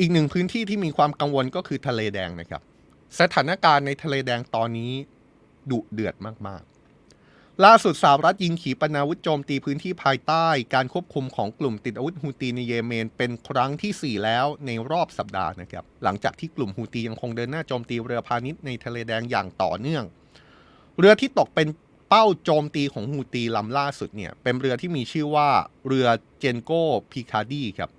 อีกหนึ่งพื้นที่ที่มีความกังวลก็คือทะเลแดงนะครับ สถานการณ์ในทะเลแดงตอนนี้ ดุเดือดมากๆ ล่าสุดสหรัฐยิงขีปนาวุธโจมตีพื้นที่ภายใต้ การควบคุมของกลุ่มติดอาวุธฮูตีในเยเมนเป็นครั้งที่ 4 แล้วในรอบสัปดาห์นะครับ หลังจากที่กลุ่มฮูตียังคงเดินหน้าโจมตีเรือพาณิชย์ในทะเลแดงอย่างต่อเนื่อง เรือที่ตกเป็นเป้าโจมตีของฮูตีลำล่าสุดเนี่ยเป็นเรือที่มีชื่อว่าเรือเจนโกพีคาดีครับ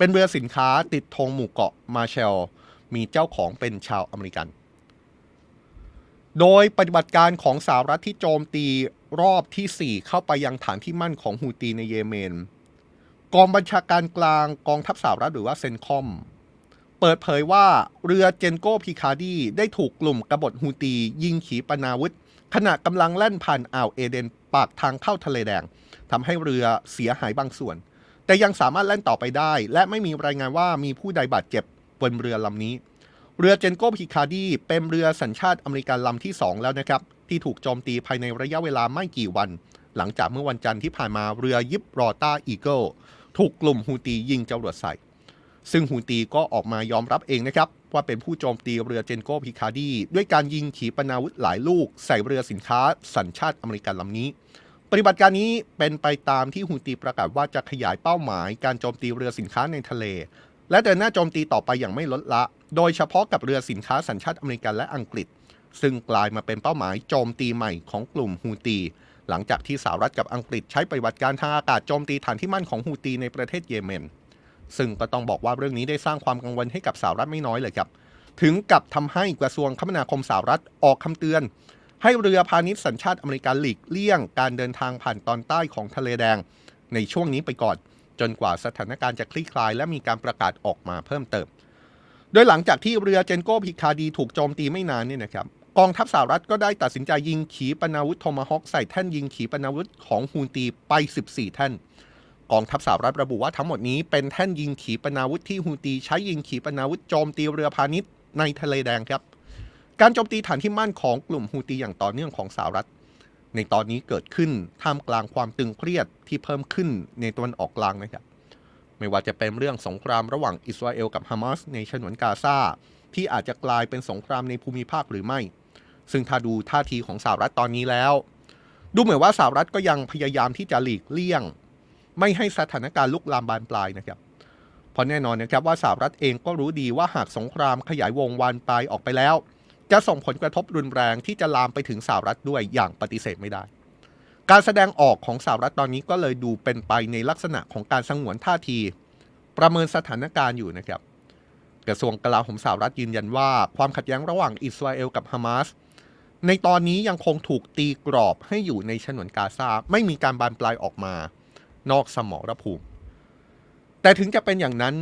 เป็นเรือสินค้าติดธงหมู่เกาะมาเชล มีเจ้าของเป็นชาวอเมริกัน โดยปฏิบัติการของสหรัฐที่โจมตีรอบที่ 4 เข้าไปยังฐานที่มั่นของฮูตีในเยเมน กองบัญชาการกลางกองทัพสหรัฐหรือว่าเซนคอม เปิดเผยว่าเรือเจนโกพิคาดีได้ถูกกลุ่มกบฏฮูตียิงขีปนาวุธขณะกำลังแล่นผ่านอ่าวเอเดน ปากทางเข้าทะเลแดงทำให้เรือเสียหายบางส่วนแต่ยังสามารถแล่นต่อไปได้ และไม่มีรายงานว่ามีผู้ใดบาดเจ็บบนเรือลำนี้ เรือเจนโกพิคาดี เป็นเรือสัญชาติอเมริกันลำที่ 2 แล้วนะครับ ที่ถูกโจมตีภายในระยะเวลาไม่กี่วัน หลังจากเมื่อวันจันทร์ที่ผ่านมาเรือยิบรอต้าอีเกิลถูกกลุ่มฮูตียิงจรวดใส่ ซึ่งฮูตีก็ออกมายอมรับเองนะครับว่าเป็นผู้โจมตีเรือเจนโกพิคาดี ด้วยการยิงขีปนาวุธหลายลูกใส่เรือสินค้าสัญชาติอเมริกันลำนี้ปฏิบัติการนี้เป็นไปตามที่ฮูตีประกาศว่าจะขยายเป้าหมาย การโจมตีเรือสินค้าในทะเล และเดินหน้าโจมตีต่อไปอย่างไม่ลดละ โดยเฉพาะกับเรือสินค้าสัญชาติอเมริกันและอังกฤษ ซึ่งกลายมาเป็นเป้าหมายโจมตีใหม่ของกลุ่มฮูตีหลังจากที่สหรัฐกับอังกฤษใช้ปฏิบัติการทางอากาศโจมตีฐานที่มั่นของฮูตีในประเทศเยเมนซึ่งก็ต้องบอกว่าเรื่องนี้ได้สร้างความกังวลให้กับสหรัฐไม่น้อยเลยครับถึงกับทำให้กระทรวงคมนาคมสหรัฐออกคำเตือนให้เรือพาณิชย์สัญชาติอเมริกันหลีกเลี่ยงการเดินทางผ่านตอนใต้ของทะเลแดง ในช่วงนี้ไปก่อน จนกว่าสถานการณ์จะคลี่คลายและมีการประกาศออกมาเพิ่มเติมโดยหลังจากที่เรือเจนโกพิคาดีถูกโจมตีไม่นานนี่นะครับกองทัพสหรัฐก็ได้ตัดสินใจยิงขีปนาวุธโทมาฮอกใส่แท่นยิงขีปนาวุธของฮูนตีไป 14 แท่น กองทัพสหรัฐระบุว่าทั้งหมดนี้เป็นแท่นยิงขีปนาวุธที่ฮูนตี ใช้ยิงขีปนาวุธโจมตีเรือพาณิชย์ในทะเลแดงครับการโจมตี ฐานที่มั่นของกลุ่มฮูตีอย่างต่อเนื่องของสหรัฐในตอนนี้เกิดขึ้นท่ามกลางความตึงเครียดที่เพิ่มขึ้นในตะวันออกกลางนะครับไม่ว่าจะเป็นเรื่องสงครามระหว่างอิสราเอลกับฮามาสในฉนวนกาซาที่อาจจะกลายเป็นสงครามในภูมิภาคหรือไม่ ซึ่งถ้าดูท่าทีของสหรัฐตอนนี้แล้ว ดูเหมือนว่าสหรัฐก็ยังพยายามที่จะหลีกเลี่ยง ไม่ให้สถานการณ์ลุกลามบานปลายนะครับเพราะแน่นอนนะครับว่าสหรัฐเองก็รู้ดีว่าหากสงครามขยายวงวานปลายออกไปแล้วจะส่งผลกระทบรุนแรงที่จะลามไปถึงสหรัฐด้วยอย่างปฏิเสธไม่ได้ การแสดงออกของสหรัฐตอนนี้ก็เลยดูเป็นไปในลักษณะของการสงวนท่าที ประเมินสถานการณ์อยู่นะครับกระทรวงกลาโหมสหรัฐยืนยันว่าความขัดแย้งระหว่างอิสราเอลกับฮามาสในตอนนี้ยังคงถูกตีกรอบให้อยู่ในฉนวนกาซาไม่มีการบานปลายออกมา นอกสมรภูมิ แต่ถึงจะเป็นอย่างนั้น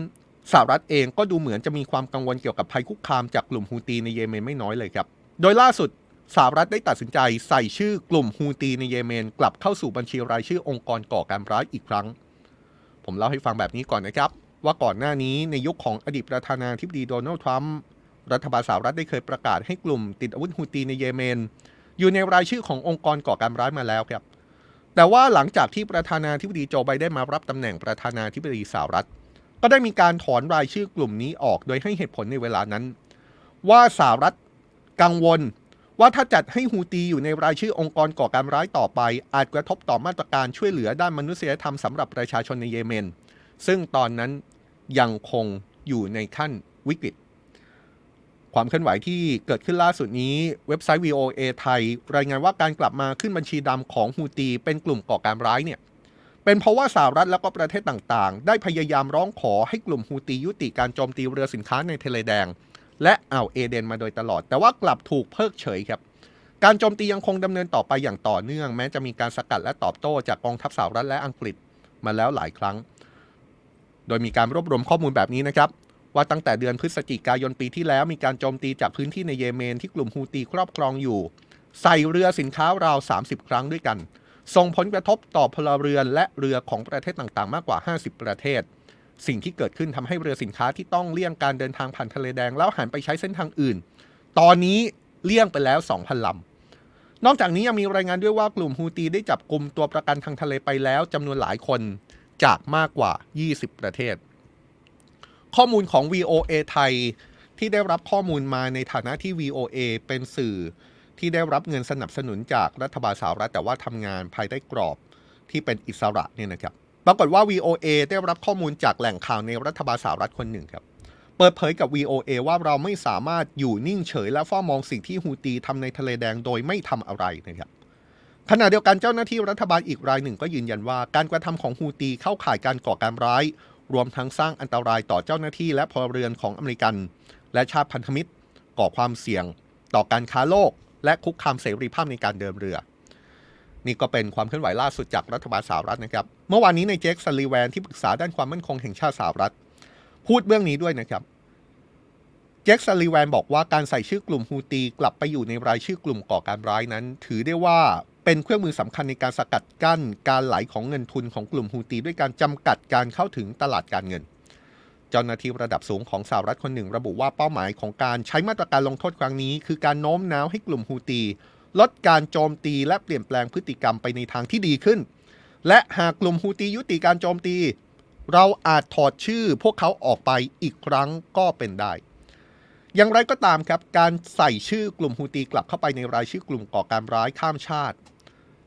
สหรัฐเองก็ดูเหมือนจะมีความกังวลเกี่ยวกับภัยคุกคามจากกลุ่มฮูตีในเยเมน ไม่น้อยเลยครับ โดยล่าสุดสหรัฐได้ตัดสินใจ ใส่ชื่อกลุ่มฮูตีในเยเมน กลับเข้าสู่บัญชีรายชื่อองค์กรก่อการร้ายอีกครั้ง ผมเล่าให้ฟังแบบนี้ก่อนนะครับ ว่าก่อนหน้านี้ในยุคของอดีตประธานาธิบดีโดนัลด์ทรัมป์รัฐบาลสหรัฐได้เคยประกาศให้กลุ่มติดอาวุธฮูตีในเยเมน อยู่ในรายชื่อขององค์กรก่อการร้ายมาแล้วครับ แต่ว่าหลังจากที่ประธานาธิบดีโจไบได้มารับตำแหน่งประธานาธิบดีสหรัฐก็ได้มีการถอนรายชื่อกลุ่มนี้ออก โดยให้เหตุผลในเวลานั้น ว่าสหรัฐกังวล ว่าถ้าจัดให้ฮูตีอยู่ในรายชื่อองค์กรก่อการร้ายต่อไป อาจกระทบต่อมาตรการช่วยเหลือด้านมนุษยธรรมสำหรับประชาชนในเยเมน ซึ่งตอนนั้นยังคงอยู่ในขั้นวิกฤตความเคลื่อนไหวที่เกิดขึ้นล่าสุดนี้ เว็บไซต์ VOA ไทยรายงานว่าการกลับมาขึ้นบัญชีดำของฮูตีเป็นกลุ่มก่อการร้ายเนี่ยเป็นเพราะว่าสหรัฐแล้วก็ประเทศต่างๆ ได้พยายามร้องขอให้กลุ่มฮูตียุติการโจมตีเรือสินค้าในทะเลแดง และอ่าวเอเดนมาโดยตลอด แต่ว่ากลับถูกเพิกเฉยครับการโจมตียังคงดำเนินต่อไปอย่างต่อเนื่อง แม้จะมีการสกัดและตอบโต้จากกองทัพสหรัฐและอังกฤษมาแล้วหลายครั้ง โดยมีการรวบรวมข้อมูลแบบนี้นะครับว่าตั้งแต่เดือนพฤศจิกายนปีที่แล้ว มีการโจมตีจากพื้นที่ในเยเมน ที่กลุ่มฮูตีครอบครองอยู่ ใส่เรือสินค้าราว30 ครั้งด้วยกันส่งผลกระทบต่อพลเรือนและเรือของประเทศต่างๆ มากกว่า 50 ประเทศ สิ่งที่เกิดขึ้นทำให้เรือสินค้าที่ต้องเลี่ยงการเดินทางผ่านทะเลแดง แล้วหันไปใช้เส้นทางอื่น ตอนนี้เลี่ยงไปแล้ว 2,000ลำนอกจากนี้ยังมีรายงานด้วยว่ากลุ่มฮูตีได้จับกลุ่มตัวประกันทางทะเลไปแล้วจำนวนหลายคนจากมากกว่า 20 ประเทศ ข้อมูลของ VOA ไทย ที่ได้รับข้อมูลมาในฐานะที่ VOA เป็นสื่อที่ได้รับเงินสนับสนุนจากรัฐบาลสหรัฐ แต่ว่าทำงานภายใต้กรอบที่เป็นอิสระเนี่ยนะครับปรากฏว่า VOA ได้รับข้อมูลจากแหล่งข่าวในรัฐบาลสหรัฐคนหนึ่งครับเปิดเผยกับ VOA ว่าเราไม่สามารถอยู่นิ่งเฉย และเฝ้ามองสิ่งที่ฮูตีทำในทะเลแดงโดยไม่ทำอะไรนะครับขณะเดียวกันเจ้าหน้าที่รัฐบาลอีกรายหนึ่ง ก็ยืนยันว่า การกระทำของฮูตี เข้าข่ายการก่อการร้าย รวมทั้งสร้างอันตรายต่อเจ้าหน้าที่ และพลเรือนของอเมริกัน และชาติพันธมิตร ก่อความเสี่ยง ต่อการค้าโลกและคุกคามเสรีภาพในการเดินเรือ นี่ก็เป็นความเคลื่อนไหวล่าสุดจากรัฐบาลสหรัฐนะครับ เมื่อวานนี้ในเจคซัลลีแวนที่ปรึกษาด้านความมั่นคงแห่งชาติสหรัฐพูดเรื่องนี้ด้วยนะครับ เจคซัลลีแวนบอกว่าการใส่ชื่อกลุ่มฮูตีกลับไปอยู่ในรายชื่อกลุ่มก่อการร้ายนั้น ถือได้ว่าเป็นเครื่องมือสำคัญในการสกัดกั้น การไหลของเงินทุนของกลุ่มฮูตีด้วยการจำกัดการเข้าถึงตลาดการเงินเจ้าหน้าที่ระดับสูงของสหรัฐคนหนึ่งระบุว่าเป้าหมายของการใช้มาตรการลงโทษครั้งนี้ คือการโน้มน้าวให้กลุ่มฮูตี ลดการโจมตีและเปลี่ยนแปลงพฤติกรรมไปในทางที่ดีขึ้น และหากกลุ่มฮูตียุติการโจมตี เราอาจถอดชื่อ พวกเขาออกไปอีกครั้งก็เป็นได้ อย่างไรก็ตามครับ การใส่ชื่อกลุ่มฮูตีกลับเข้าไปในรายชื่อกลุ่มก่อการร้ายข้ามชาติ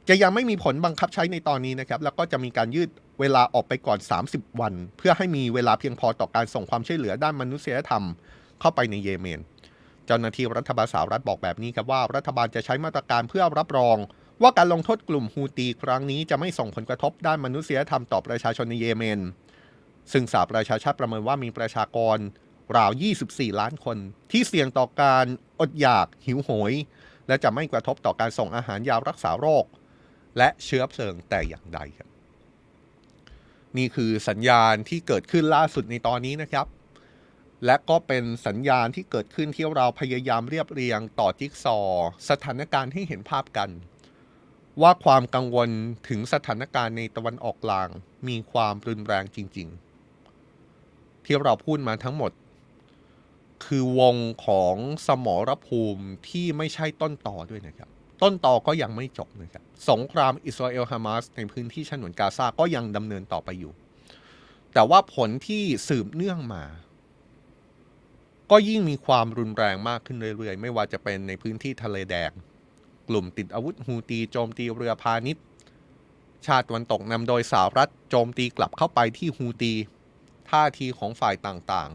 จะยังไม่มีผลบังคับใช้ในตอนนี้นะครับแล้วก็จะมีการยืดเวลาออกไปก่อน 30 วันเพื่อให้มีเวลาเพียงพอต่อการส่งความช่วยเหลือด้านมนุษยธรรมเข้าไปในเยเมน เจ้าหน้าที่รัฐบาลสหรัฐบอกแบบนี้ครับว่า รัฐบาลจะใช้มาตรการเพื่อรับรอง ว่าการลงโทษกลุ่มฮูตีครั้งนี้ จะไม่ส่งผลกระทบด้านมนุษยธรรมต่อประชาชนในเยเมนซึ่งสาประชาชาติประเมินว่ามีประชากรราว 24 ล้านคน ที่เสี่ยงต่อการอดอยากหิวโหย และจะไม่กระทบต่อการส่งอาหารยารักษาโรคและเชื้อเพลิงแต่อย่างใดครับนี่คือสัญญาณที่เกิดขึ้นล่าสุดในตอนนี้นะครับ และก็เป็นสัญญาณที่เกิดขึ้นที่เราพยายามเรียบเรียง ต่อจิ๊กซอ สถานการณ์ให้เห็นภาพกัน ว่าความกังวลถึงสถานการณ์ในตะวันออกกลาง มีความรุนแรงจริงๆที่เราพูดมาทั้งหมด คือวงของสมรภูมิที่ไม่ใช่ต้นต่อด้วยนะครับต้นต่อก็ยังไม่จบนะครับสงครามอิสราเอลฮามาสในพื้นที่ฉนวนกาซาก็ยังดำเนินต่อไปอยู่ แต่ว่าผลที่สืบเนื่องมา ก็ยิ่งมีความรุนแรงมากขึ้นเรื่อยๆ ไม่ว่าจะเป็นในพื้นที่ทะเลแดงกลุ่มติดอาวุธฮูตี โจมตีเรือพาณิชย์ ชาติวันตกนำโดยสหรัฐ โจมตีกลับเข้าไปที่ฮูตี ท่าทีของฝ่ายต่าง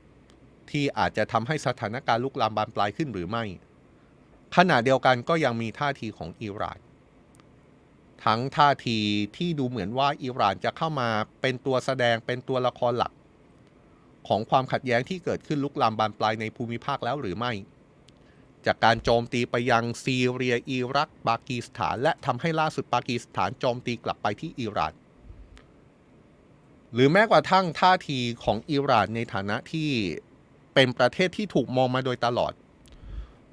ๆ ที่อาจจะทำให้สถานการณ์ลุกลามบานปลายขึ้นหรือไม่ขณะเดียวกันก็ยังมีท่าทีของอิหร่าน ทั้งท่าทีที่ดูเหมือนว่าอิหร่านจะเข้ามาเป็นตัวแสดงเป็นตัวละครหลัก ของความขัดแย้งที่เกิดขึ้นลุกลามบานปลายในภูมิภาคแล้วหรือไม่ จากการโจมตีไปยังซีเรียอิรักปากีสถาน และทำให้ล่าสุดปากีสถานโจมตีกลับไปที่อิหร่าน หรือแม้กระทั่งท่าทีของอิหร่านในฐานะที่เป็นประเทศที่ถูกมองมาโดยตลอด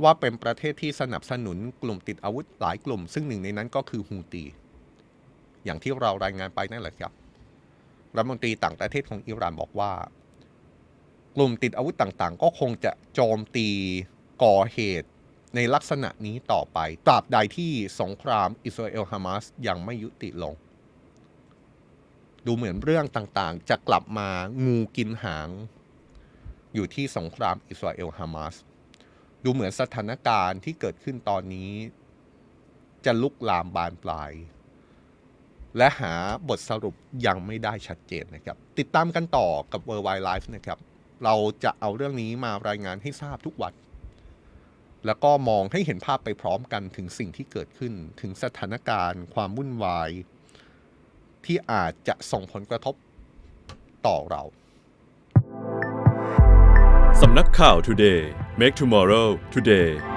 ว่าเป็นประเทศที่สนับสนุนกลุ่มติดอาวุธหลายกลุ่ม ซึ่งหนึ่งในนั้นก็คือฮูตีอย่างที่เรารายงานไปนั่นแหละครับ รัฐมนตรีต่างประเทศของอิหร่านบอกว่า กลุ่มติดอาวุธต่างๆ ก็คงจะโจมตีก่อเหตุในลักษณะนี้ต่อไป ตราบใดที่สงครามอิสราเอลฮามาสยังไม่ยุติลง ดูเหมือนเรื่องต่างๆจะกลับมางูกินหาง อยู่ที่สงครามอิสราเอลฮามาสดูเหมือนสถานการณ์ที่เกิดขึ้นตอนนี้ จะลุกลามบานปลาย และหาบทสรุปยังไม่ได้ชัดเจนนะครับ ติดตามกันต่อกับ World Wide Life นะครับ เราจะเอาเรื่องนี้มารายงานให้ทราบทุกวันแล้วก็มองให้เห็นภาพไปพร้อมกันถึงสิ่งที่เกิดขึ้นถึงสถานการณ์ความวุ่นวาย ที่อาจจะส่งผลกระทบต่อเรา สำนักข่าว Today Make tomorrow today